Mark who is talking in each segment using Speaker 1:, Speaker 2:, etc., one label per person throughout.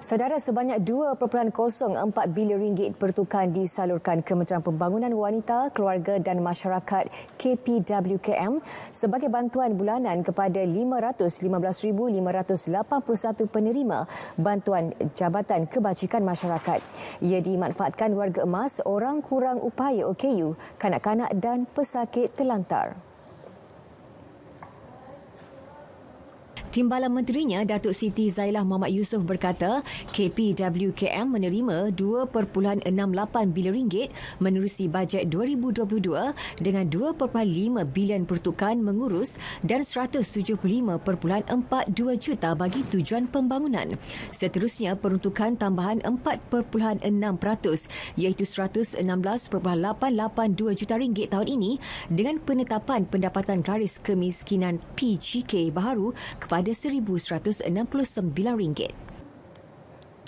Speaker 1: Saudara sebanyak 2.04 bilion ringgit pertukaran disalurkan ke Kementerian Pembangunan Wanita, Keluarga dan Masyarakat KPWKM sebagai bantuan bulanan kepada 515,581 penerima bantuan Jabatan Kebajikan Masyarakat. Ia dimanfaatkan warga emas, orang kurang upaya OKU, kanak-kanak dan pesakit terlantar. Timbalan Menterinya Datuk Siti Zailah Mohamad Yusof berkata KPWKM menerima 2.68 bilion ringgit menerusi bajet 2022 dengan 2.5 bilion pertukan mengurus dan 175.42 juta bagi tujuan pembangunan. Seterusnya peruntukan tambahan 4.6% iaitu 116.882 juta ringgit tahun ini dengan penetapan pendapatan garis kemiskinan PGK baharu kepada pada RM1,169.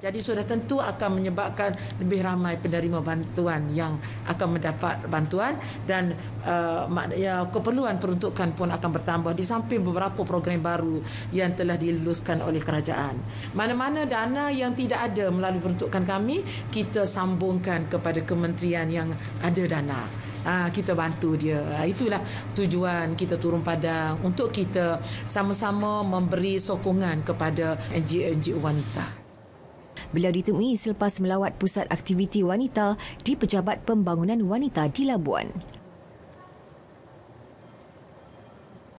Speaker 2: Jadi sudah tentu akan menyebabkan lebih ramai penerima bantuan yang akan mendapat bantuan dan uh, ya, keperluan peruntukan pun akan bertambah di samping beberapa program baru yang telah diluluskan oleh kerajaan. Mana-mana dana yang tidak ada melalui peruntukan kami, kita sambungkan kepada kementerian yang ada dana. Aa, ah, kita bantu dia. Ah, itulah tujuan kita turun padang untuk kita sama-sama memberi sokongan kepada NGO-NGO wanita. Beliau ditemui selepas
Speaker 1: melawat pusat aktiviti wanita di Pejabat Pembangunan Wanita di Labuan.